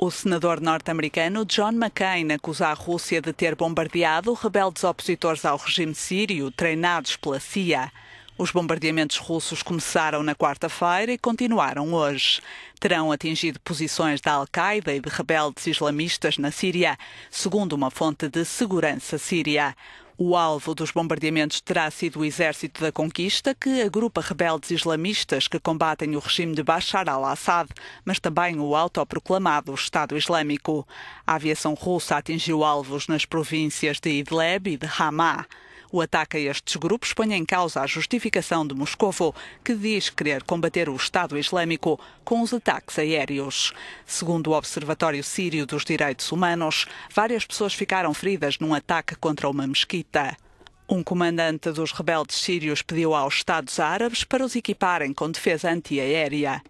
O senador norte-americano John McCain acusa a Rússia de ter bombardeado rebeldes opositores ao regime sírio treinados pela CIA. Os bombardeamentos russos começaram na quarta-feira e continuaram hoje. Terão atingido posições da Al-Qaeda e de rebeldes islamistas na Síria, segundo uma fonte de segurança síria. O alvo dos bombardeamentos terá sido o Exército da Conquista, que agrupa rebeldes islamistas que combatem o regime de Bashar al-Assad, mas também o autoproclamado Estado Islâmico. A aviação russa atingiu alvos nas províncias de Idlib e de Hamá. O ataque a estes grupos põe em causa a justificação de Moscovo, que diz querer combater o Estado Islâmico com os ataques aéreos. Segundo o Observatório Sírio dos Direitos Humanos, várias pessoas ficaram feridas num ataque contra uma mesquita. Um comandante dos rebeldes sírios pediu aos Estados Árabes para os equiparem com defesa antiaérea.